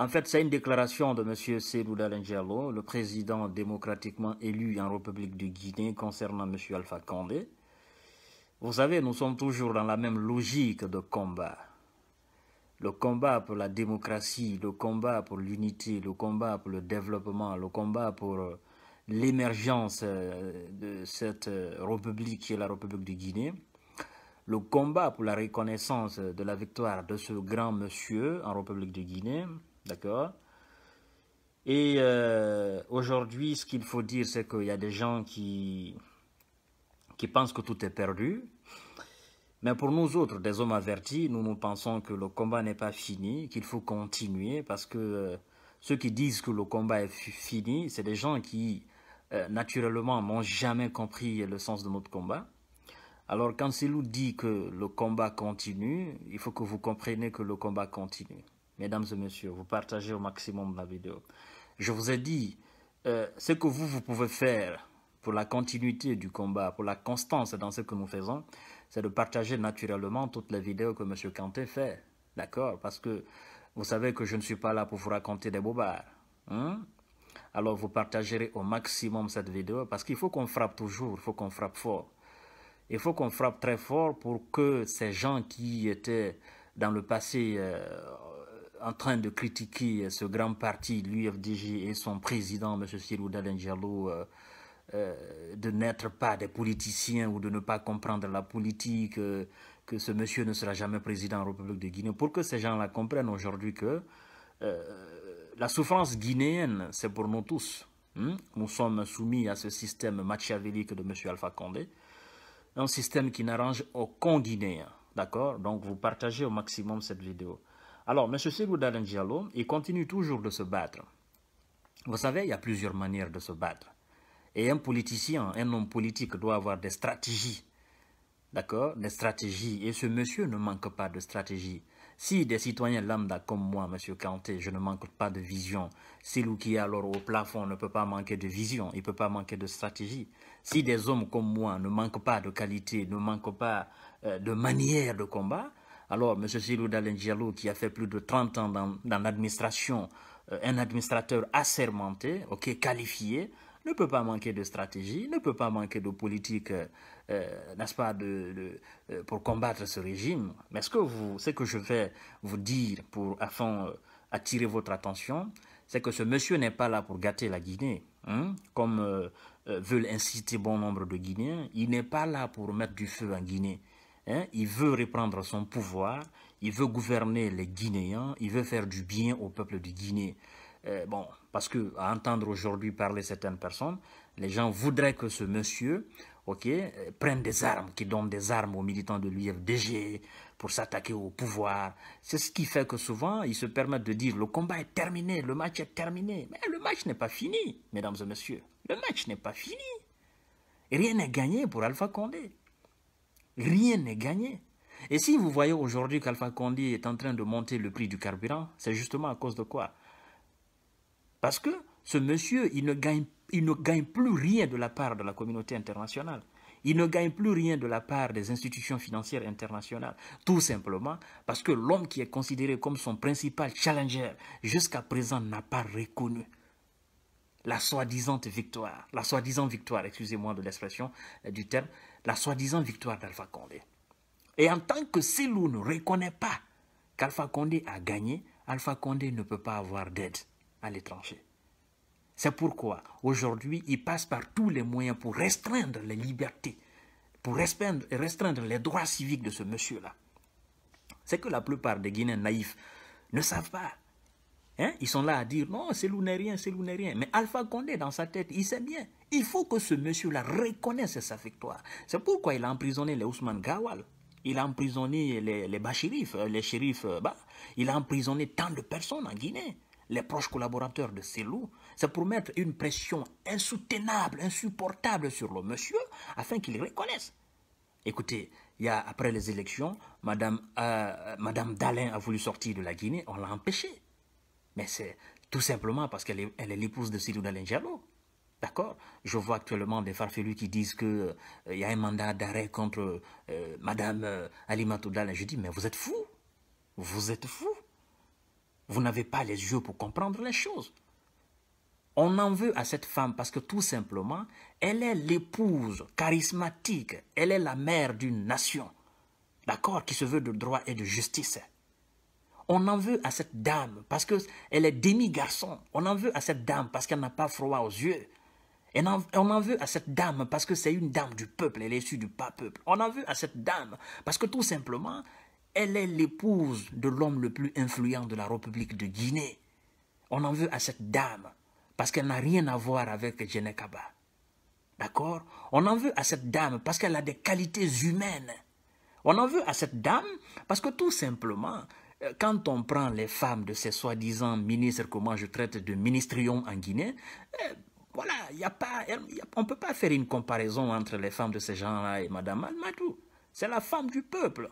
En fait, c'est une déclaration de M. Serouda Lengello, le président démocratiquement élu en République de Guinée concernant M. Alpha Condé. Vous savez, nous sommes toujours dans la même logique de combat. Le combat pour la démocratie, le combat pour l'unité, le combat pour le développement, le combat pour euh, l'émergence euh, de cette euh, république qui est la République de Guinée. Le combat pour la reconnaissance de la victoire de ce grand monsieur en République de Guinée D'accord Et euh, aujourd'hui, ce qu'il faut dire, c'est qu'il y a des gens qui, qui pensent que tout est perdu. Mais pour nous autres, des hommes avertis, nous nous pensons que le combat n'est pas fini, qu'il faut continuer, parce que euh, ceux qui disent que le combat est fini, c'est des gens qui, euh, naturellement, n'ont jamais compris le sens de notre combat. Alors quand loup dit que le combat continue, il faut que vous compreniez que le combat continue mesdames et messieurs, vous partagez au maximum la vidéo. Je vous ai dit, euh, ce que vous, vous pouvez faire pour la continuité du combat, pour la constance dans ce que nous faisons, c'est de partager naturellement toutes les vidéos que M. Kanté fait. D'accord Parce que vous savez que je ne suis pas là pour vous raconter des bobards. Hein? Alors vous partagerez au maximum cette vidéo parce qu'il faut qu'on frappe toujours, il faut qu'on frappe fort. Il faut qu'on frappe très fort pour que ces gens qui étaient dans le passé euh, en train de critiquer euh, ce grand parti, l'UFDG et son président, M. Cyril Dalengello, euh, euh, de n'être pas des politiciens ou de ne pas comprendre la politique, que ce monsieur ne sera jamais président de la République de Guinée, pour que ces gens-là comprennent aujourd'hui que la souffrance guinéenne, c'est pour nous tous. Hein. nous sommes soumis à ce système machiavélique de M. Alpha Condé, un système qui n'arrange aucun Guinéen. D'accord Donc vous partagez au maximum cette vidéo. Alors, M. Ségou il continue toujours de se battre. Vous savez, il y a plusieurs manières de se battre. Et un politicien, un homme politique doit avoir des stratégies. D'accord Des stratégies. Et ce monsieur ne manque pas de stratégies. Si des citoyens lambda comme moi, monsieur Kanté, je ne manque pas de vision, si est alors au plafond ne peut pas manquer de vision, il ne peut pas manquer de stratégie. Si des hommes comme moi ne manquent pas de qualité, ne manquent pas euh, de manière de combat, alors, M. Silou Diallo, qui a fait plus de 30 ans dans, l'administration, euh, un administrateur assermenté, ok, qualifié, ne peut pas manquer de stratégie, ne peut pas manquer de politique, euh, euh, n'est-ce pas, de, pour combattre ce régime. Mais ce que, vous, que je vais vous dire pour, afin attirer votre attention, c'est que ce monsieur n'est pas là pour gâter la Guinée, hein. comme veulent inciter bon nombre de Guinéens. Il n'est pas là pour mettre du feu en Guinée. Hein, il veut reprendre son pouvoir, il veut gouverner les Guinéens, il veut faire du bien au peuple du Guinée. Euh, bon, parce que à entendre aujourd'hui parler certaines personnes, les gens voudraient que ce monsieur, ok, euh, prenne des armes, qui donne des armes aux militants de l'UFDG pour s'attaquer au pouvoir. C'est ce qui fait que souvent ils se permettent de dire le combat est terminé, le match est terminé. Mais le match n'est pas fini, mesdames et messieurs. Le match n'est pas fini. Rien n'est gagné pour Alpha Condé rien n'est gagné. Et si vous voyez aujourd'hui qu'Alpha Condi est en train de monter le prix du carburant, c'est justement à cause de quoi Parce que ce monsieur, il ne, gagne, il ne gagne plus rien de la part de la communauté internationale. Il ne gagne plus rien de la part des institutions financières internationales, tout simplement parce que l'homme qui est considéré comme son principal challenger jusqu'à présent n'a pas reconnu la soi-disant victoire, la soi-disant victoire, excusez-moi de l'expression euh, du terme, la soi-disant victoire d'Alpha Condé. Et en tant que Selou ne reconnaît pas qu'Alpha Condé a gagné, Alpha Condé ne peut pas avoir d'aide à l'étranger. C'est pourquoi aujourd'hui, il passe par tous les moyens pour restreindre les libertés, pour restreindre, restreindre les droits civiques de ce monsieur-là. C'est que la plupart des Guinéens naïfs ne savent pas. Hein? Ils sont là à dire non, c'est n'est rien, c'est n'est rien. Mais Alpha Condé, dans sa tête, il sait bien. Il faut que ce monsieur-là reconnaisse sa victoire. C'est pourquoi il a emprisonné les Ousmane Gawal. Il a emprisonné les, les chérifs euh, les shérifs. Euh, bas. il a emprisonné tant de personnes en Guinée, les proches collaborateurs de Selou. C'est pour mettre une pression insoutenable, insupportable sur le monsieur, afin qu'il reconnaisse. Écoutez, il y a, après les élections, Madame, euh, Madame a voulu sortir de la Guinée, on l'a empêchée. Mais c'est tout simplement parce qu'elle est l'épouse de Sidou Dalin D'accord Je vois actuellement des farfelus qui disent qu'il euh, y a un mandat d'arrêt contre Mme euh, Madame euh, Alima Je dis, mais vous êtes fou Vous êtes fou Vous n'avez pas les yeux pour comprendre les choses. On en veut à cette femme parce que tout simplement, elle est l'épouse charismatique, elle est la mère d'une nation, d'accord, qui se veut de droit et de justice. On en veut à cette dame parce qu'elle est demi-garçon. On en veut à cette dame parce qu'elle n'a pas froid aux yeux on en veut à cette dame parce que c'est une dame du peuple, elle est issue du pas peuple. On en veut à cette dame parce que tout simplement, elle est l'épouse de l'homme le plus influent de la République de Guinée. On en veut à cette dame parce qu'elle n'a rien à voir avec Kaba. D'accord On en veut à cette dame parce qu'elle a des qualités humaines. On en veut à cette dame parce que tout simplement, euh, quand on prend les femmes de ces soi-disant ministres, comment je traite de ministrions en Guinée, euh, voilà, y a pas, on ne peut pas faire une comparaison entre les femmes de ces gens-là et Madame Almadou. C'est la femme du peuple.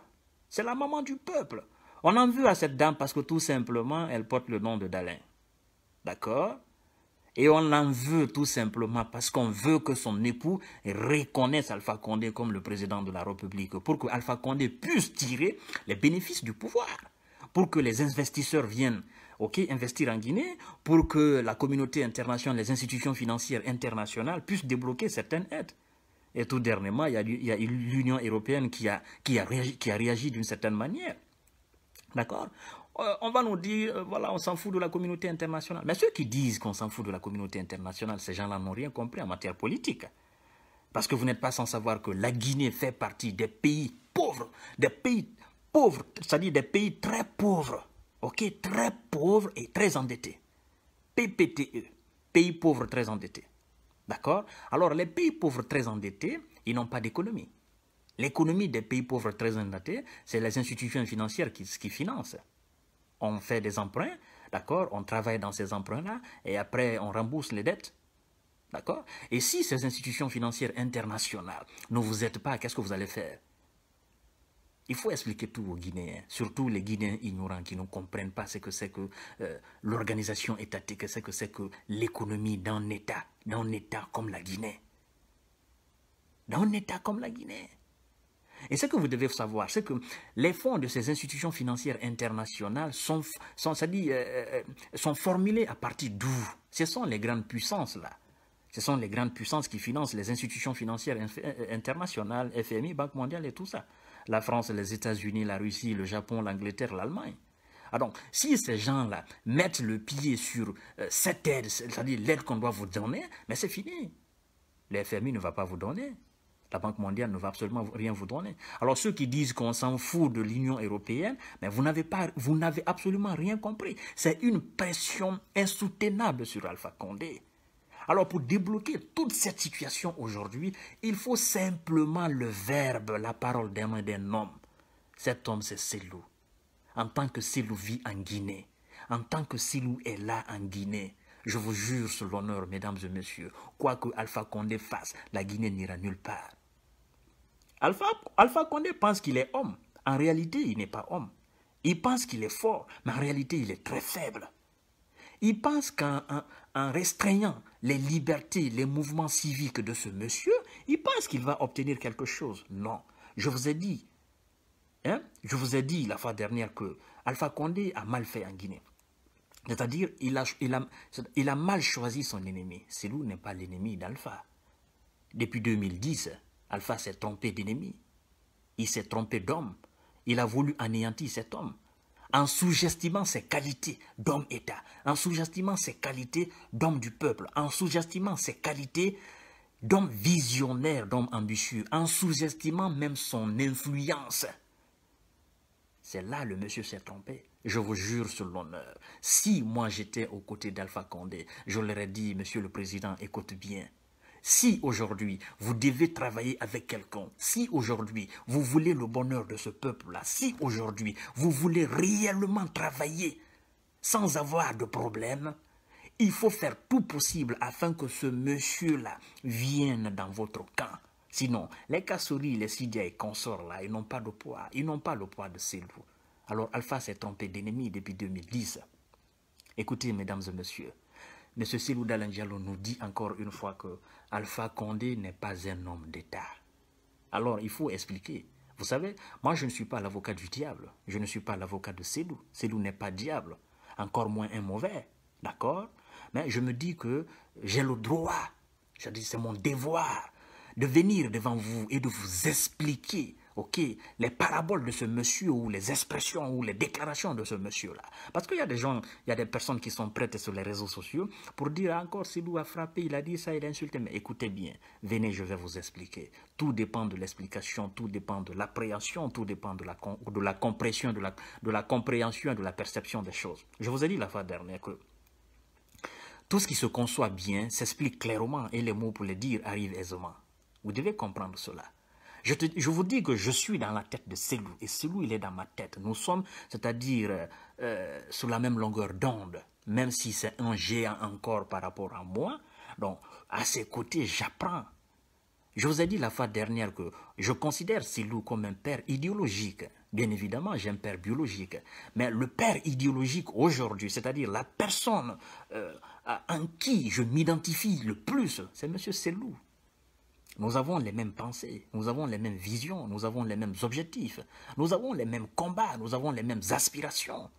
C'est la maman du peuple. On en veut à cette dame parce que tout simplement, elle porte le nom de Dalin. D'accord Et on l'en veut tout simplement parce qu'on veut que son époux reconnaisse Alpha Condé comme le président de la République pour que Alpha Condé puisse tirer les bénéfices du pouvoir, pour que les investisseurs viennent ok, investir en Guinée pour que la communauté internationale, les institutions financières internationales puissent débloquer certaines aides. Et tout dernièrement, il y a l'Union européenne qui a, qui a qui a réagi d'une certaine manière. D'accord euh, on va nous dire, euh, voilà, on s'en fout de la communauté internationale. Mais ceux qui disent qu'on s'en fout de la communauté internationale, ces gens-là n'ont rien compris en matière politique. Parce que vous n'êtes pas sans savoir que la Guinée fait partie des pays pauvres, des pays pauvres, c'est-à-dire des pays très pauvres ok, très pauvre et très endetté. PPTE, pays pauvre très endettés, D'accord Alors, les pays pauvres très endettés, ils n'ont pas d'économie. L'économie des pays pauvres très endettés, c'est les institutions financières qui, qui financent. On fait des emprunts, d'accord On travaille dans ces emprunts-là et après, on rembourse les dettes. D'accord Et si ces institutions financières internationales ne vous aident pas, qu'est-ce que vous allez faire il faut expliquer tout aux Guinéens, surtout les Guinéens ignorants qui ne comprennent pas ce que c'est que euh, l'organisation étatique, ce que c'est que l'économie d'un État, d'un État comme la Guinée. D'un État comme la Guinée. Et ce que vous devez savoir, c'est que les fonds de ces institutions financières internationales sont, sont euh, euh, formulés à partir d'où Ce sont les grandes puissances là. Ce sont les grandes puissances qui financent les institutions financières internationales, FMI, Banque mondiale et tout ça la France, les États-Unis, la Russie, le Japon, l'Angleterre, l'Allemagne. Ah donc, si ces gens-là mettent le pied sur euh, cette aide, c'est-à-dire l'aide qu'on doit vous donner, mais c'est fini. L'FMI ne va pas vous donner. La Banque mondiale ne va absolument rien vous donner. Alors ceux qui disent qu'on s'en fout de l'Union européenne, mais vous n'avez vous n'avez absolument rien compris. C'est une pression insoutenable sur Alpha Condé. Alors pour débloquer toute cette situation aujourd'hui, il faut simplement le verbe, la parole d'un homme, d'un homme. Cet homme, c'est Selou. En tant que Selou vit en Guinée, en tant que Selou est là en Guinée, je vous jure sur l'honneur, mesdames et messieurs, quoi que Alpha Condé fasse, la Guinée n'ira nulle part. Alpha, Condé pense qu'il est homme. En réalité, il n'est pas homme. Il pense qu'il est fort, mais en réalité, il est très faible. Il pense qu'en restreignant les libertés, les mouvements civiques de ce monsieur, il pense qu'il va obtenir quelque chose. Non. Je vous ai dit, hein, je vous ai dit la fois dernière que Alpha Condé a mal fait en Guinée. C'est-à-dire, il a, il, a, il a mal choisi son ennemi. Selou n'est pas l'ennemi d'Alpha. Depuis 2010, Alpha s'est trompé d'ennemi. Il s'est trompé d'homme. Il a voulu anéantir cet homme en sous-estimant ses qualités d'homme-État, en sous-estimant ses qualités d'homme du peuple, en sous-estimant ses qualités d'homme visionnaire, d'homme ambitieux, en sous-estimant même son influence. C'est là le monsieur s'est trompé. Je vous jure sur l'honneur. Si moi j'étais aux côtés d'Alpha Condé, je leur ai dit, monsieur le président, écoute bien, si aujourd'hui, vous devez travailler avec quelqu'un, si aujourd'hui, vous voulez le bonheur de ce peuple-là, si aujourd'hui, vous voulez réellement travailler sans avoir de problème, il faut faire tout possible afin que ce monsieur-là vienne dans votre camp. Sinon, les Kassouris, les Sidia et consorts, là, ils n'ont pas de poids. Ils n'ont pas le poids de ces loups. Alors Alpha s'est trompé d'ennemi depuis 2010. Écoutez, mesdames et messieurs, mais ceci, nous dit encore une fois que Alpha Condé n'est pas un homme d'État. Alors, il faut expliquer. Vous savez, moi, je ne suis pas l'avocat du diable. Je ne suis pas l'avocat de Célou. Célou n'est pas diable, encore moins un mauvais. D'accord Mais je me dis que j'ai le droit, c'est mon devoir de venir devant vous et de vous expliquer ok, les paraboles de ce monsieur ou les expressions ou les déclarations de ce monsieur-là. Parce qu'il y a des gens, il y a des personnes qui sont prêtes sur les réseaux sociaux pour dire encore Sibou a frappé, il a dit ça, il a insulté. Mais écoutez bien, venez, je vais vous expliquer. Tout dépend de l'explication, tout dépend de l'appréhension, tout dépend de la, de la compréhension, de la, de la compréhension, de la perception des choses. Je vous ai dit la fois dernière que tout ce qui se conçoit bien s'explique clairement et les mots pour les dire arrivent aisément. Vous devez comprendre cela. Je, vous dis que je suis dans la tête de Selou et Selou, il est dans ma tête. Nous sommes, c'est-à-dire, sous euh, euh, sur la même longueur d'onde, même si c'est un géant encore par rapport à moi. Donc, à ses côtés, j'apprends. Je vous ai dit la fois dernière que je considère Selou comme un père idéologique. Bien évidemment, j'ai un père biologique. Mais le père idéologique aujourd'hui, c'est-à-dire la personne euh, en qui je m'identifie le plus, c'est M. Selou. Nous avons les mêmes pensées, nous avons les mêmes visions, nous avons les mêmes objectifs, nous avons les mêmes combats, nous avons les mêmes aspirations.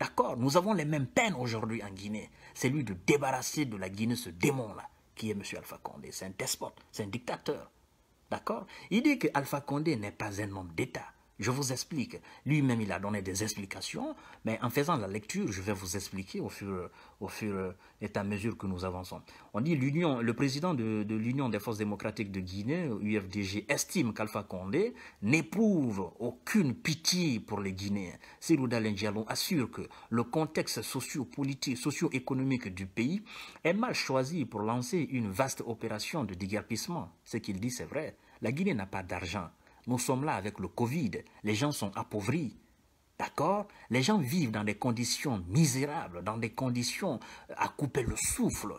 D'accord Nous avons les mêmes peines aujourd'hui en Guinée. C'est lui de débarrasser de la Guinée ce démon-là, qui est M. Alpha Condé. C'est un despote, c'est un dictateur. D'accord Il dit que Alpha Condé n'est pas un homme d'État. Je vous explique. Lui-même, il a donné des explications, mais en faisant la lecture, je vais vous expliquer au fur, au et à mesure que nous avançons. On dit l'Union, le président de, l'Union des forces démocratiques de Guinée, UFDG, estime qu'Alpha Condé n'éprouve aucune pitié pour les Guinéens. Sirouda Lengialon assure que le contexte socio socio-économique du pays est mal choisi pour lancer une vaste opération de déguerpissement. Ce qu'il dit, c'est vrai. La Guinée n'a pas d'argent nous sommes là avec le Covid. Les gens sont appauvris. D'accord Les gens vivent dans des conditions misérables, dans des conditions euh, à couper le souffle.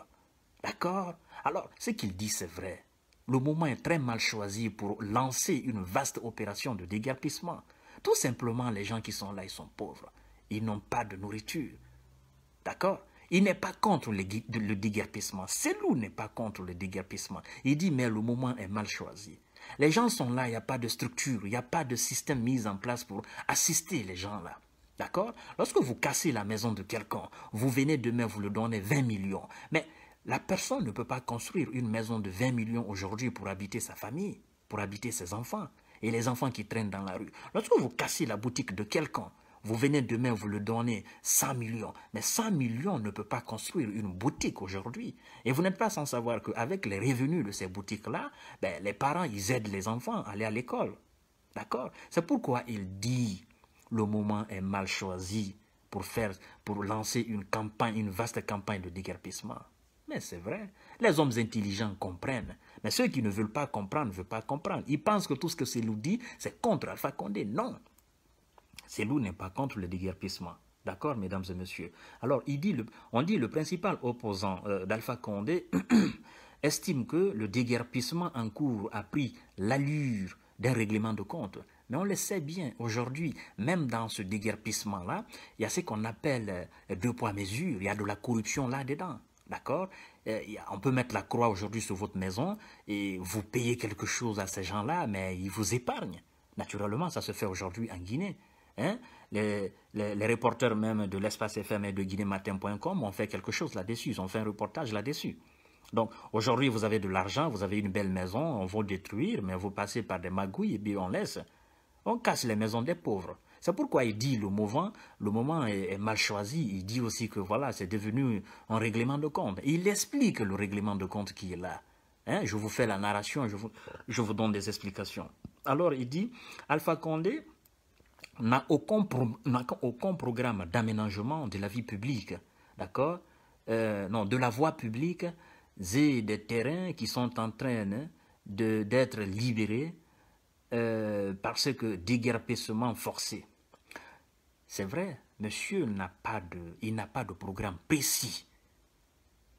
D'accord Alors, ce qu'il dit, c'est vrai. Le moment est très mal choisi pour lancer une vaste opération de déguerpissement. Tout simplement, les gens qui sont là, ils sont pauvres. Ils n'ont pas de nourriture. D'accord Il n'est pas contre le, le déguerpissement. Selou n'est pas contre le déguerpissement. Il dit, mais le moment est mal choisi. Les gens sont là, il n'y a pas de structure, il n'y a pas de système mis en place pour assister les gens là. D'accord Lorsque vous cassez la maison de quelqu'un, vous venez demain, vous le donnez 20 millions. Mais la personne ne peut pas construire une maison de 20 millions aujourd'hui pour habiter sa famille, pour habiter ses enfants et les enfants qui traînent dans la rue. Lorsque vous cassez la boutique de quelqu'un, vous venez demain, vous le donnez 100 millions. Mais 100 millions ne peut pas construire une boutique aujourd'hui. Et vous n'êtes pas sans savoir qu'avec les revenus de ces boutiques-là, ben, les parents, ils aident les enfants à aller à l'école. D'accord C'est pourquoi il dit le moment est mal choisi pour, faire, pour lancer une campagne, une vaste campagne de déguerpissement. Mais c'est vrai, les hommes intelligents comprennent. Mais ceux qui ne veulent pas comprendre ne veulent pas comprendre. Ils pensent que tout ce que nous dit, c'est contre Alpha Condé. Non, Selou n'est pas contre le déguerpissement. D'accord, mesdames et messieurs. Alors, il dit le, on dit le principal opposant euh, d'Alpha Condé estime que le déguerpissement en cours a pris l'allure d'un règlement de compte. Mais on le sait bien, aujourd'hui, même dans ce déguerpissement-là, il y a ce qu'on appelle euh, deux poids mesures, il y a de la corruption là-dedans. D'accord euh, On peut mettre la croix aujourd'hui sur votre maison et vous payez quelque chose à ces gens-là, mais ils vous épargnent. Naturellement, ça se fait aujourd'hui en Guinée. Hein? Les, les, reporters même de l'espace FM et de guinématin.com ont fait quelque chose là-dessus, ils ont fait un reportage là-dessus. Donc aujourd'hui, vous avez de l'argent, vous avez une belle maison, on va détruire, mais vous passez par des magouilles et puis on laisse. On casse les maisons des pauvres. C'est pourquoi il dit le moment, le moment est, mal choisi. Il dit aussi que voilà, c'est devenu un règlement de compte. il explique le règlement de compte qui est là. Hein? Je vous fais la narration, je vous, je vous donne des explications. Alors il dit, Alpha Condé, n'a aucun, programme d'aménagement de la vie publique, d'accord euh, Non, de la voie publique et des terrains qui sont en train d'être libérés euh, par ce que déguerpissement forcé. C'est vrai, monsieur n'a pas de, il n'a pas de programme précis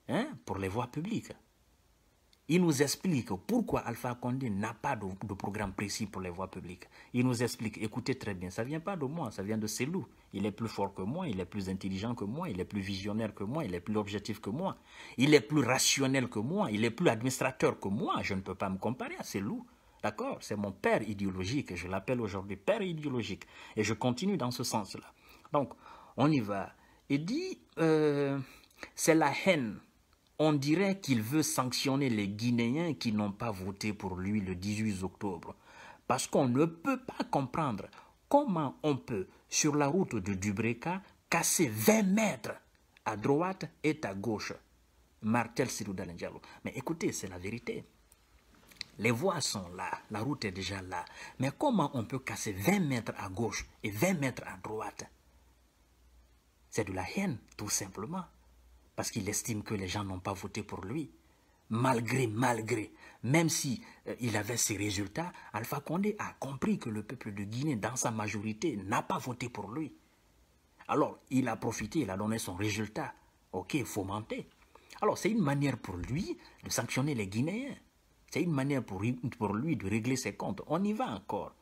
hein, pour les voies publiques. Il nous explique pourquoi Alpha Condé n'a pas de, programme précis pour les voies publiques. Il nous explique, écoutez très bien, ça ne vient pas de moi, ça vient de loups. Il est plus fort que moi, il est plus intelligent que moi, il est plus visionnaire que moi, il est plus objectif que moi, il est plus rationnel que moi, il est plus administrateur que moi. Je ne peux pas me comparer à loups. D'accord C'est mon père idéologique, je l'appelle aujourd'hui père idéologique. Et je continue dans ce sens-là. Donc, on y va. Il dit, euh, c'est la haine on dirait qu'il veut sanctionner les Guinéens qui n'ont pas voté pour lui le 18 octobre. Parce qu'on ne peut pas comprendre comment on peut, sur la route de Dubreka, casser 20 mètres à droite et à gauche. Martel Siroudal Mais écoutez, c'est la vérité. Les voies sont là, la route est déjà là. Mais comment on peut casser 20 mètres à gauche et 20 mètres à droite C'est de la haine, tout simplement parce qu'il estime que les gens n'ont pas voté pour lui. Malgré, malgré, même si euh, il avait ses résultats, Alpha Condé a compris que le peuple de Guinée, dans sa majorité, n'a pas voté pour lui. Alors, il a profité, il a donné son résultat. Ok, fomenté. Alors, c'est une manière pour lui de sanctionner les Guinéens. C'est une manière pour, lui de régler ses comptes. On y va encore.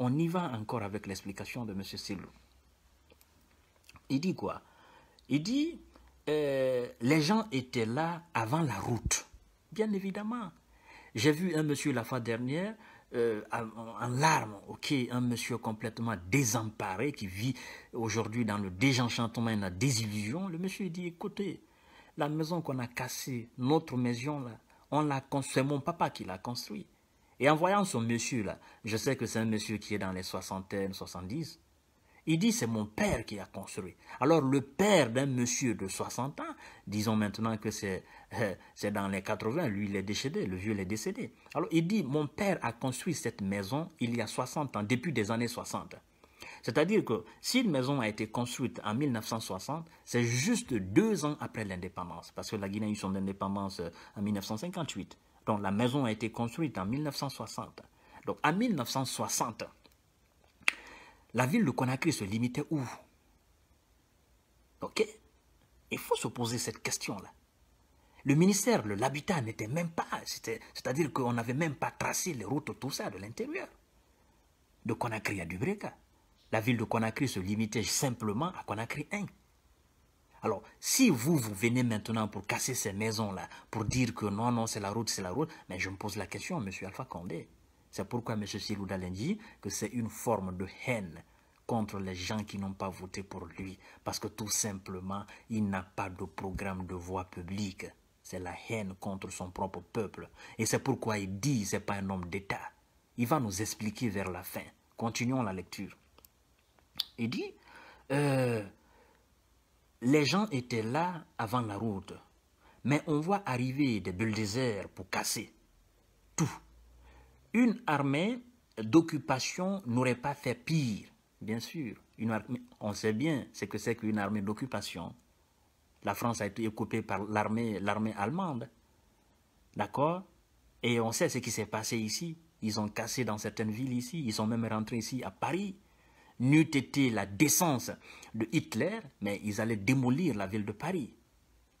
On y va encore avec l'explication de M. Silou. Il dit quoi Il dit euh, les gens étaient là avant la route, bien évidemment. J'ai vu un monsieur la fois dernière, euh, en larmes, ok, un monsieur complètement désemparé qui vit aujourd'hui dans le désenchantement et la désillusion. Le monsieur dit, écoutez, la maison qu'on a cassée, notre maison là, on l'a c'est mon papa qui l'a construit. Et en voyant ce monsieur là, je sais que c'est un monsieur qui est dans les soixantaines, soixante-dix, il dit, c'est mon père qui a construit. Alors le père d'un monsieur de 60 ans, disons maintenant que c'est euh, dans les 80, lui il est décédé, le vieux il est décédé. Alors il dit, mon père a construit cette maison il y a 60 ans, depuis des années 60. C'est-à-dire que si une maison a été construite en 1960, c'est juste deux ans après l'indépendance, parce que la Guinée a eu son indépendance euh, en 1958. Donc la maison a été construite en 1960. Donc en 1960, la ville de Conakry se limitait où Ok Il faut se poser cette question-là. Le ministère de l'Habitat n'était même pas, c'est-à-dire qu'on n'avait même pas tracé les routes, tout ça, de l'intérieur. De Conakry à Dubreka. La ville de Conakry se limitait simplement à Conakry 1. Alors, si vous, vous venez maintenant pour casser ces maisons-là, pour dire que non, non, c'est la route, c'est la route, mais je me pose la question, monsieur Alpha Condé, c'est pourquoi M. Silou dit que c'est une forme de haine contre les gens qui n'ont pas voté pour lui. Parce que tout simplement, il n'a pas de programme de voix publique. C'est la haine contre son propre peuple. Et c'est pourquoi il dit n'est pas un homme d'État. Il va nous expliquer vers la fin. Continuons la lecture. Il dit, euh, les gens étaient là avant la route, mais on voit arriver des bulldozers pour casser tout une armée d'occupation n'aurait pas fait pire, bien sûr. on sait bien ce que c'est qu'une armée d'occupation. La France a été occupée par l'armée allemande. D'accord Et on sait ce qui s'est passé ici. Ils ont cassé dans certaines villes ici. Ils sont même rentrés ici à Paris. N'eût été la décence de Hitler, mais ils allaient démolir la ville de Paris.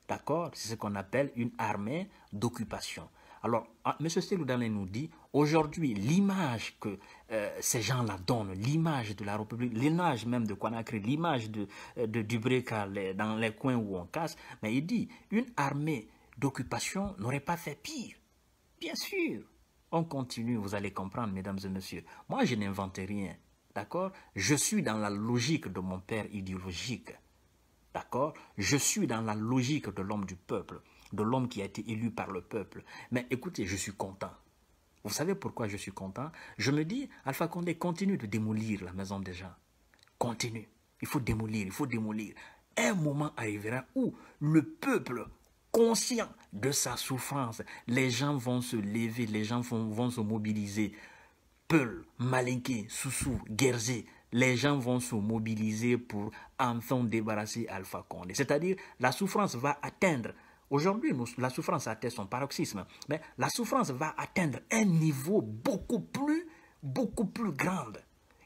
D'accord C'est ce qu'on appelle une armée d'occupation. Alors, ah, M. Seloudane nous dit, aujourd'hui, l'image que euh, ces gens-là donnent, l'image de la République, l'image même de Conakry, l'image de, euh, de dans les coins où on casse, mais il dit, une armée d'occupation n'aurait pas fait pire. Bien sûr. On continue, vous allez comprendre, mesdames et messieurs. Moi, je n'invente rien. D'accord Je suis dans la logique de mon père idéologique. D'accord Je suis dans la logique de l'homme du peuple de l'homme qui a été élu par le peuple. Mais écoutez, je suis content. Vous savez pourquoi je suis content Je me dis, Alpha Condé continue de démolir la maison des gens. Continue. Il faut démolir, il faut démolir. Un moment arrivera où le peuple, conscient de sa souffrance, les gens vont se lever, les gens vont, se mobiliser. Peul, Malinké, Soussou, Guerzé, les gens vont se mobiliser pour enfin débarrasser Alpha Condé. C'est-à-dire, la souffrance va atteindre Aujourd'hui, la souffrance atteint son paroxysme, mais la souffrance va atteindre un niveau beaucoup plus, beaucoup plus grand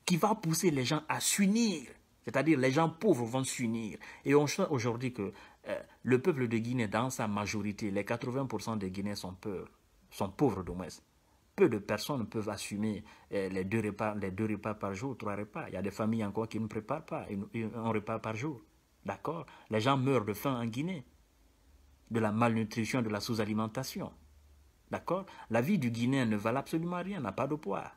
qui va pousser les gens à s'unir. C'est-à-dire les gens pauvres vont s'unir. Et on sait aujourd'hui que euh, le peuple de Guinée, dans sa majorité, les 80% des Guinéens sont pauvres, sont pauvres de Peu de personnes peuvent assumer euh, les, deux repas, les deux repas par jour, trois repas. Il y a des familles encore qui ne préparent pas un repas par jour. D'accord Les gens meurent de faim en Guinée de la malnutrition, de la sous-alimentation. D'accord La vie du Guinéen ne vaut absolument rien, n'a pas de poids.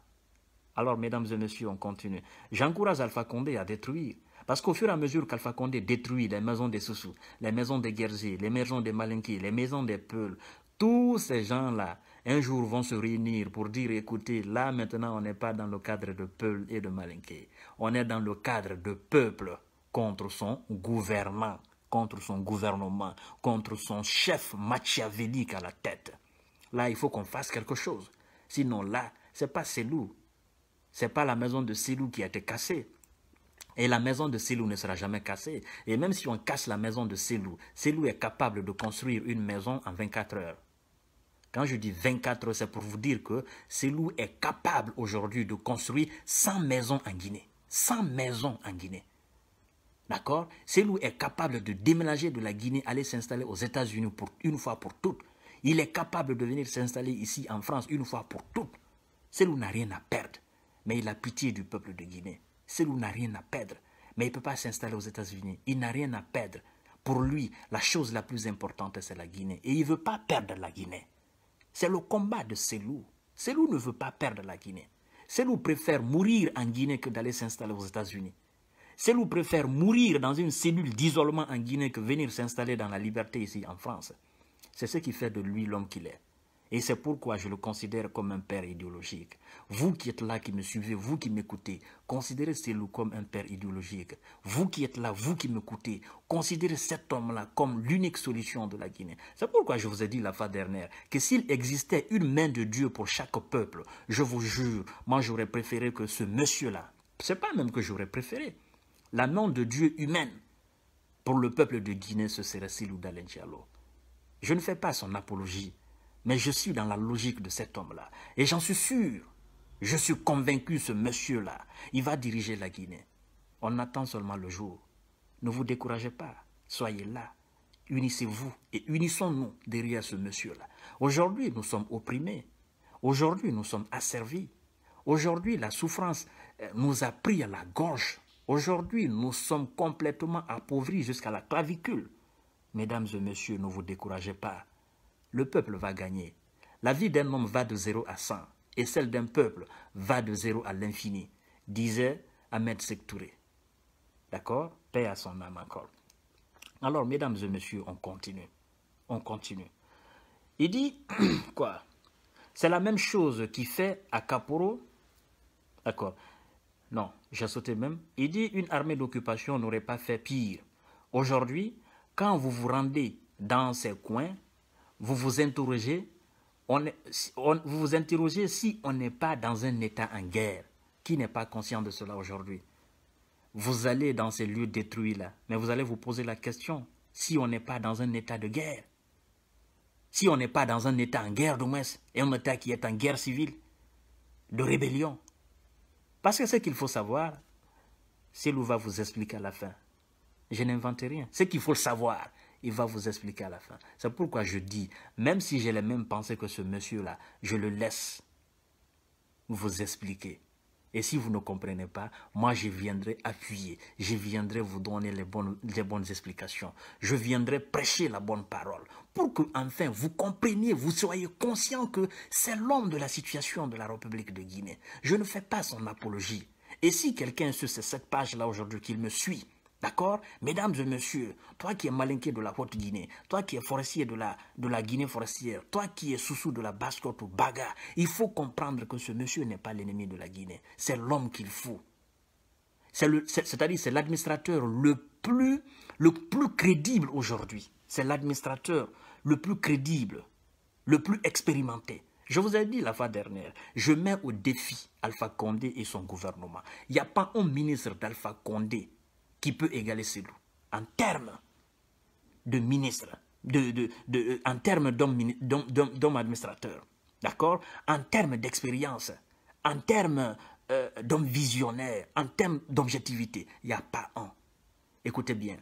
Alors, mesdames et messieurs, on continue. J'encourage Alpha Condé à détruire. Parce qu'au fur et à mesure qu'Alpha Condé détruit les maisons des Soussous, les maisons des Guerzi, les maisons des Malinqués, les maisons des Peul, tous ces gens-là, un jour vont se réunir pour dire, écoutez, là maintenant, on n'est pas dans le cadre de Peul et de Malinqués. On est dans le cadre de peuple contre son gouvernement contre son gouvernement, contre son chef machiavélique à la tête. Là, il faut qu'on fasse quelque chose. Sinon, là, c'est pas Selou. C'est pas la maison de Selou qui a été cassée. Et la maison de Selou ne sera jamais cassée. Et même si on casse la maison de Selou, Selou est capable de construire une maison en 24 heures. Quand je dis 24 heures, c'est pour vous dire que Selou est capable aujourd'hui de construire 100 maisons en Guinée. 100 maisons en Guinée. D'accord Selou est capable de déménager de la Guinée, aller s'installer aux États-Unis pour une fois pour toutes. Il est capable de venir s'installer ici en France une fois pour toutes. Selou n'a rien à perdre, mais il a pitié du peuple de Guinée. Selou n'a rien à perdre, mais il ne peut pas s'installer aux États-Unis. Il n'a rien à perdre. Pour lui, la chose la plus importante, c'est la Guinée. Et il ne veut pas perdre la Guinée. C'est le combat de Selou. Selou ne veut pas perdre la Guinée. Selou préfère mourir en Guinée que d'aller s'installer aux États-Unis. Celle où préfère mourir dans une cellule d'isolement en Guinée que venir s'installer dans la liberté ici en France. C'est ce qui fait de lui l'homme qu'il est. Et c'est pourquoi je le considère comme un père idéologique. Vous qui êtes là, qui me suivez, vous qui m'écoutez, considérez Selou comme un père idéologique. Vous qui êtes là, vous qui m'écoutez, considérez cet homme-là comme l'unique solution de la Guinée. C'est pourquoi je vous ai dit la fois dernière que s'il existait une main de Dieu pour chaque peuple, je vous jure, moi j'aurais préféré que ce monsieur-là, c'est pas même que j'aurais préféré, la nom de Dieu humaine pour le peuple de Guinée, ce serait Silouda Je ne fais pas son apologie, mais je suis dans la logique de cet homme-là. Et j'en suis sûr, je suis convaincu, ce monsieur-là, il va diriger la Guinée. On attend seulement le jour. Ne vous découragez pas, soyez là. Unissez-vous et unissons-nous derrière ce monsieur-là. Aujourd'hui, nous sommes opprimés. Aujourd'hui, nous sommes asservis. Aujourd'hui, la souffrance euh, nous a pris à la gorge. Aujourd'hui, nous sommes complètement appauvris jusqu'à la clavicule. Mesdames et messieurs, ne vous découragez pas. Le peuple va gagner. La vie d'un homme va de zéro à 100 et celle d'un peuple va de zéro à l'infini, disait Ahmed Sektouré. D'accord Paix à son âme encore. Alors, mesdames et messieurs, on continue. On continue. Il dit quoi C'est la même chose qui fait à Caporo. D'accord non, j'ai sauté même. Il dit une armée d'occupation n'aurait pas fait pire. Aujourd'hui, quand vous vous rendez dans ces coins, vous vous interrogez, on, vous vous interrogez si on n'est pas dans un État en guerre. Qui n'est pas conscient de cela aujourd'hui Vous allez dans ces lieux détruits-là, mais vous allez vous poser la question si on n'est pas dans un État de guerre. Si on n'est pas dans un État en guerre, du moins, et un État qui est en guerre civile, de rébellion, parce que ce qu'il faut savoir, c'est qu'il va vous expliquer à la fin. Je n'invente rien. Ce qu'il faut savoir, il va vous expliquer à la fin. C'est pourquoi je dis, même si j'ai les mêmes pensées que ce monsieur-là, je le laisse vous expliquer. Et si vous ne comprenez pas, moi je viendrai appuyer, je viendrai vous donner les bonnes, explications, je viendrai prêcher la bonne parole pour que enfin vous compreniez, vous soyez conscient que c'est l'homme de la situation de la République de Guinée. Je ne fais pas son apologie. Et si quelqu'un sur cette page là aujourd'hui qu'il me suit, D'accord Mesdames et messieurs, toi qui es malinqué de la Haute-Guinée, toi qui es forestier de la, de Guinée forestière, toi qui es sous-sous de la Basse-Côte ou Baga, il faut comprendre que ce monsieur n'est pas l'ennemi de la Guinée. C'est l'homme qu'il faut. C'est-à-dire c'est l'administrateur le plus, le plus crédible aujourd'hui. C'est l'administrateur le plus crédible, le plus expérimenté. Je vous ai dit la fois dernière, je mets au défi Alpha Condé et son gouvernement. Il n'y a pas un ministre d'Alpha Condé qui peut égaler celui-là, en termes de ministre, de, de, euh, en termes d'homme administrateur, d'accord En termes d'expérience, en termes euh, d'homme visionnaire, en termes d'objectivité. Il n'y a pas un. Écoutez bien,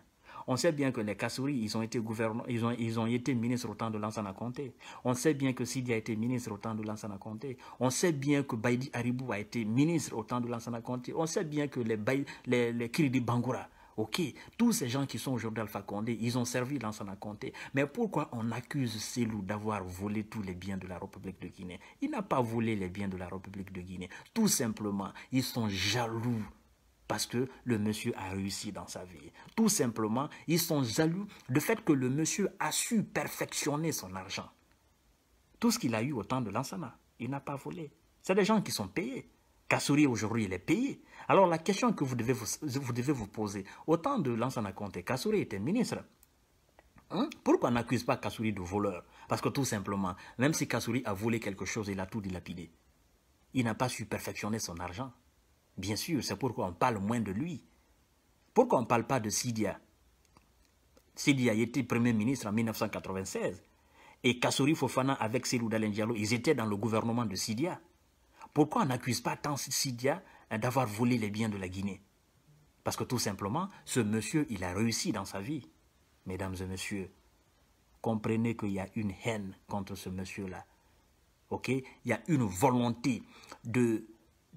on sait bien que les Kassouri, ils ont été gouverneurs ils ont, été ministres au temps de Lansana Conté. On sait bien que Sidi a été ministre au temps de Lansana Conté. On sait bien que Baidi Haribou a été ministre au temps de Lansana Conté. On sait bien que les, Baï, les, les Bangoura, Ok, tous ces gens qui sont aujourd'hui Alpha Condé, ils ont servi l'Ansana Conté. Mais pourquoi on accuse loups d'avoir volé tous les biens de la République de Guinée Il n'a pas volé les biens de la République de Guinée. Tout simplement, ils sont jaloux parce que le monsieur a réussi dans sa vie. Tout simplement, ils sont jaloux du fait que le monsieur a su perfectionner son argent. Tout ce qu'il a eu au temps de l'Ansana, il n'a pas volé. C'est des gens qui sont payés. Kassouri, aujourd'hui, il est payé. Alors, la question que vous devez vous, devez vous poser, au temps de l'Ansana compter. Kassouri était ministre. Hein? Pourquoi on n'accuse pas Kassouri de voleur Parce que tout simplement, même si Kassouri a volé quelque chose, il a tout dilapidé. Il n'a pas su perfectionner son argent. Bien sûr, c'est pourquoi on parle moins de lui. Pourquoi on ne parle pas de Sidia Sidia était Premier ministre en 1996. Et Kassouri Fofana avec Selou Diallo, ils étaient dans le gouvernement de Sidia. Pourquoi on n'accuse pas tant Sidia hein, d'avoir volé les biens de la Guinée Parce que tout simplement, ce monsieur, il a réussi dans sa vie. Mesdames et messieurs, comprenez qu'il y a une haine contre ce monsieur-là. ok Il y a une volonté de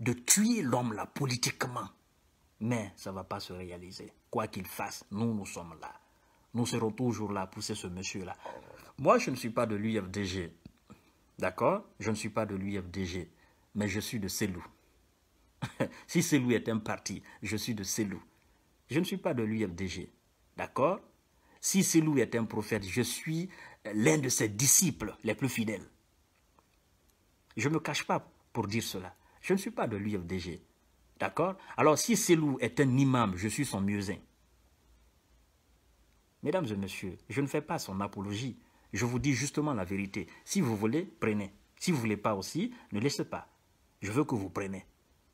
de tuer l'homme là politiquement. Mais ça ne va pas se réaliser. Quoi qu'il fasse, nous, nous sommes là. Nous serons toujours là pour ce monsieur-là. Moi, je ne suis pas de l'UFDG. D'accord Je ne suis pas de l'UFDG. Mais je suis de Selou. si Selou est un parti, je suis de Selou. Je ne suis pas de l'UFDG. D'accord Si Selou est un prophète, je suis l'un de ses disciples les plus fidèles. Je ne me cache pas pour dire cela. Je ne suis pas de l'UFDG. D'accord Alors, si Selou est un imam, je suis son musein. Mesdames et messieurs, je ne fais pas son apologie. Je vous dis justement la vérité. Si vous voulez, prenez. Si vous ne voulez pas aussi, ne laissez pas. Je veux que vous preniez.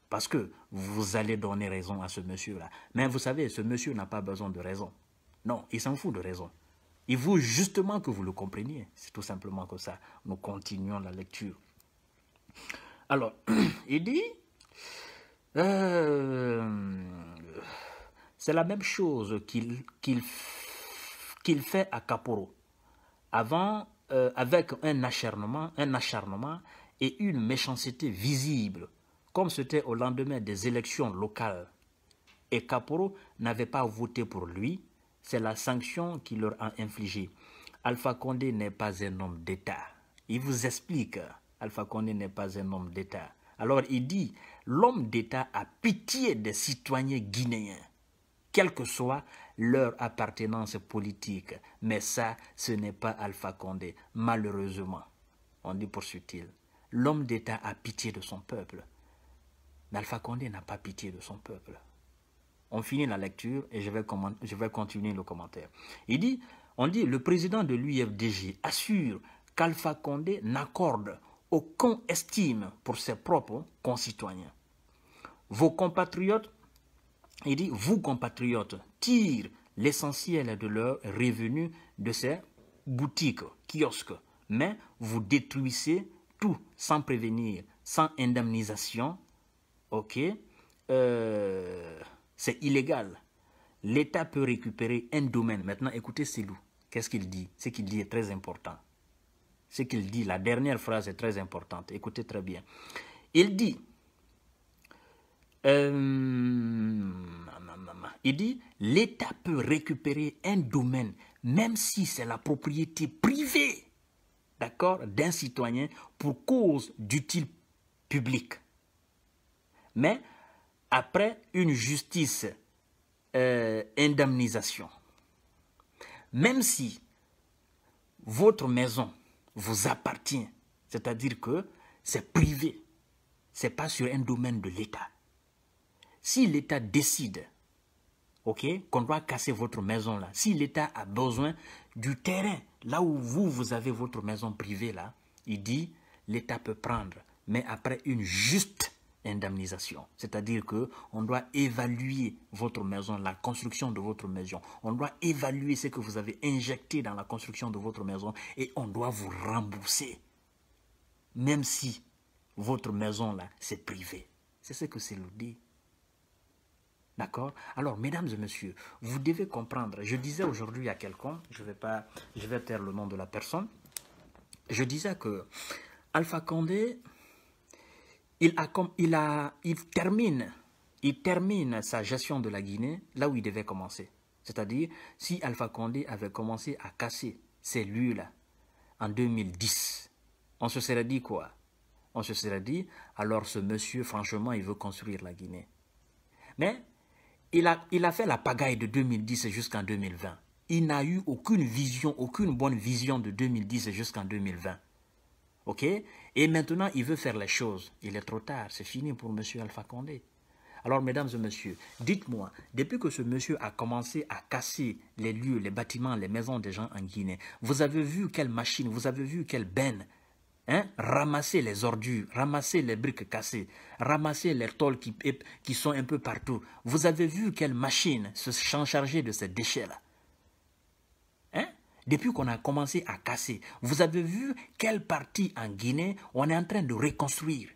Parce que vous allez donner raison à ce monsieur-là. Mais vous savez, ce monsieur n'a pas besoin de raison. Non, il s'en fout de raison. Il veut justement que vous le compreniez. C'est tout simplement comme ça. Nous continuons la lecture. Alors, il dit, euh, c'est la même chose qu'il qu'il fait à Caporo, avant, euh, avec un acharnement, un acharnement et une méchanceté visible, comme c'était au lendemain des élections locales. Et Caporo n'avait pas voté pour lui, c'est la sanction qu'il leur a infligée. Alpha Condé n'est pas un homme d'État. Il vous explique Alpha Condé n'est pas un homme d'État. Alors il dit, l'homme d'État a pitié des citoyens guinéens, quelle que soit leur appartenance politique. Mais ça, ce n'est pas Alpha Condé, malheureusement. On dit, poursuit-il, l'homme d'État a pitié de son peuple. Alpha Condé n'a pas pitié de son peuple. On finit la lecture et je vais, je vais continuer le commentaire. Il dit, on dit, le président de l'UFDG assure qu'Alpha Condé n'accorde aucun estime pour ses propres concitoyens. Vos compatriotes, il dit, vous compatriotes, tirent l'essentiel de leurs revenus de ces boutiques, kiosques, mais vous détruisez tout sans prévenir, sans indemnisation. Ok, euh, c'est illégal. L'État peut récupérer un domaine. Maintenant, écoutez c'est loup. qu'est-ce qu'il dit Ce qu'il dit est très important ce qu'il dit, la dernière phrase est très importante. Écoutez très bien. Il dit, euh, il dit, l'État peut récupérer un domaine, même si c'est la propriété privée, d'un citoyen pour cause d'utile public. Mais après une justice euh, indemnisation, même si votre maison vous appartient. C'est-à-dire que c'est privé. Ce n'est pas sur un domaine de l'État. Si l'État décide ok, qu'on doit casser votre maison là, si l'État a besoin du terrain, là où vous, vous avez votre maison privée là, il dit l'État peut prendre, mais après une juste indemnisation. C'est-à-dire que on doit évaluer votre maison, la construction de votre maison. On doit évaluer ce que vous avez injecté dans la construction de votre maison et on doit vous rembourser. Même si votre maison là, c'est privé. C'est ce que c'est le dit. D'accord Alors, mesdames et messieurs, vous devez comprendre. Je disais aujourd'hui à quelqu'un, je vais pas, je vais taire le nom de la personne. Je disais que Alpha Condé, il, a, il, a, il, termine, il termine sa gestion de la Guinée là où il devait commencer. C'est-à-dire, si Alpha Condé avait commencé à casser ces lieux-là en 2010, on se serait dit quoi On se serait dit, alors ce monsieur, franchement, il veut construire la Guinée. Mais il a, il a fait la pagaille de 2010 jusqu'en 2020. Il n'a eu aucune vision, aucune bonne vision de 2010 jusqu'en 2020. Et maintenant, il veut faire les choses. Il est trop tard. C'est fini pour M. Alpha Condé. Alors, mesdames et messieurs, dites-moi, depuis que ce monsieur a commencé à casser les lieux, les bâtiments, les maisons des gens en Guinée, vous avez vu quelle machine, vous avez vu quelle benne hein? ramasser les ordures, ramasser les briques cassées, ramasser les tôles qui, qui sont un peu partout. Vous avez vu quelle machine se charger de ces déchets-là depuis qu'on a commencé à casser, vous avez vu quelle partie en Guinée on est en train de reconstruire.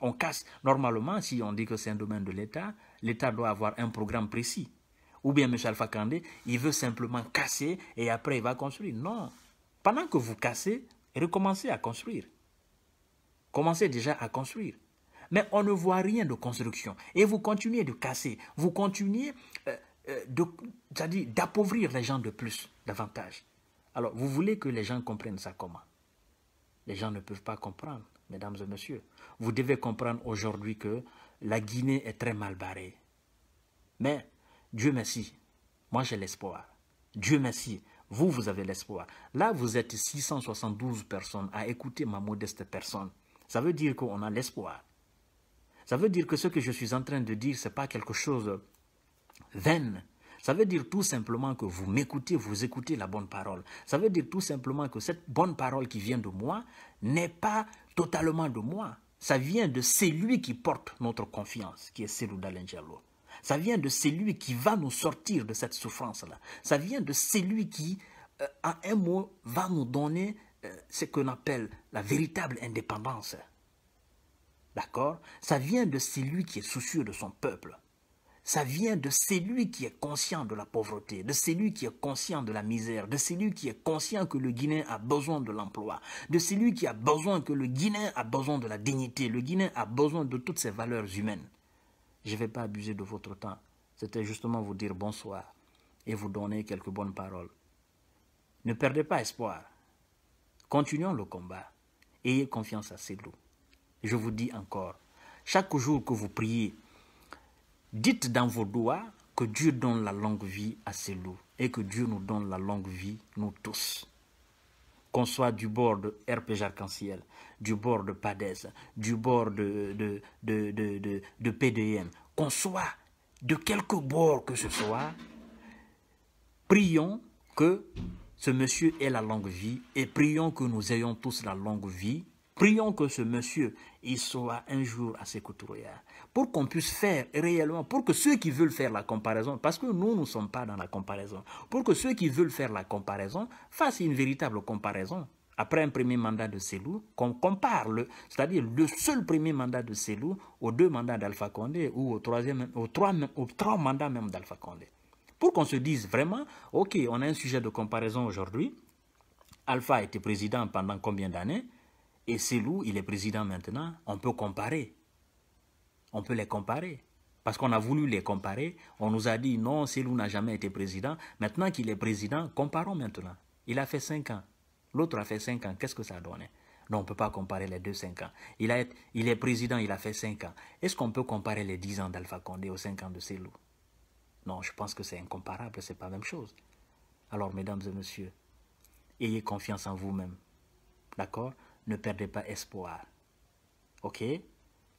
On casse. Normalement, si on dit que c'est un domaine de l'État, l'État doit avoir un programme précis. Ou bien Alpha Kandé, il veut simplement casser et après il va construire. Non. Pendant que vous cassez, recommencez à construire. Commencez déjà à construire. Mais on ne voit rien de construction. Et vous continuez de casser. Vous continuez... Euh, euh, c'est-à-dire d'appauvrir les gens de plus, davantage. Alors, vous voulez que les gens comprennent ça comment Les gens ne peuvent pas comprendre, mesdames et messieurs. Vous devez comprendre aujourd'hui que la Guinée est très mal barrée. Mais, Dieu merci, moi j'ai l'espoir. Dieu merci, vous, vous avez l'espoir. Là, vous êtes 672 personnes à écouter ma modeste personne. Ça veut dire qu'on a l'espoir. Ça veut dire que ce que je suis en train de dire, ce n'est pas quelque chose vaine. Ça veut dire tout simplement que vous m'écoutez, vous écoutez la bonne parole. Ça veut dire tout simplement que cette bonne parole qui vient de moi n'est pas totalement de moi. Ça vient de celui qui porte notre confiance, qui est celui Lengelo. Ça vient de celui qui va nous sortir de cette souffrance-là. Ça vient de celui qui, euh, en un mot, va nous donner euh, ce qu'on appelle la véritable indépendance. D'accord Ça vient de celui qui est soucieux de son peuple. Ça vient de celui qui est conscient de la pauvreté, de celui qui est conscient de la misère, de celui qui est conscient que le Guinéen a besoin de l'emploi, de celui qui a besoin que le Guinéen a besoin de la dignité, le Guinéen a besoin de toutes ces valeurs humaines. Je ne vais pas abuser de votre temps. C'était justement vous dire bonsoir et vous donner quelques bonnes paroles. Ne perdez pas espoir. Continuons le combat. Ayez confiance à ces Je vous dis encore, chaque jour que vous priez, Dites dans vos doigts que Dieu donne la longue vie à ses loups et que Dieu nous donne la longue vie, nous tous. Qu'on soit du bord de RPG Arc-en-Ciel, du bord de PADES, du bord de, de, de, de PDM, e qu'on soit de quelque bord que ce soit, prions que ce monsieur ait la longue vie et prions que nous ayons tous la longue vie Prions que ce monsieur, il soit un jour à couturières. pour qu'on puisse faire réellement, pour que ceux qui veulent faire la comparaison, parce que nous, nous ne sommes pas dans la comparaison, pour que ceux qui veulent faire la comparaison fassent une véritable comparaison. Après un premier mandat de Selou, qu'on compare, c'est-à-dire le seul premier mandat de Selou aux deux mandats d'Alpha Condé ou au troisième, aux trois, aux trois mandats même d'Alpha Condé. Pour qu'on se dise vraiment, ok, on a un sujet de comparaison aujourd'hui, Alpha a été président pendant combien d'années et Selou, il est président maintenant, on peut comparer. On peut les comparer. Parce qu'on a voulu les comparer, on nous a dit non, Selou n'a jamais été président. Maintenant qu'il est président, comparons maintenant. Il a fait 5 ans, l'autre a fait 5 ans, qu'est-ce que ça a donné Non, on ne peut pas comparer les deux 5 ans. Il, a, il est président, il a fait 5 ans. Est-ce qu'on peut comparer les 10 ans d'Alpha Condé aux 5 ans de Selou Non, je pense que c'est incomparable, c'est pas la même chose. Alors, mesdames et messieurs, ayez confiance en vous-même. D'accord ne perdez pas espoir. OK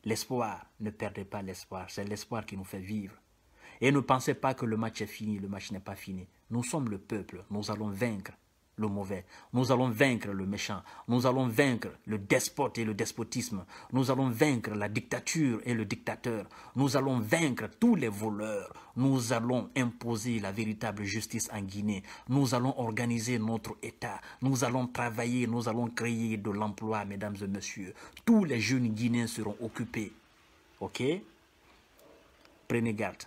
L'espoir, ne perdez pas l'espoir. C'est l'espoir qui nous fait vivre. Et ne pensez pas que le match est fini, le match n'est pas fini. Nous sommes le peuple, nous allons vaincre le mauvais. Nous allons vaincre le méchant. Nous allons vaincre le despote et le despotisme. Nous allons vaincre la dictature et le dictateur. Nous allons vaincre tous les voleurs. Nous allons imposer la véritable justice en Guinée. Nous allons organiser notre État. Nous allons travailler, nous allons créer de l'emploi, mesdames et messieurs. Tous les jeunes Guinéens seront occupés. OK Prenez garde.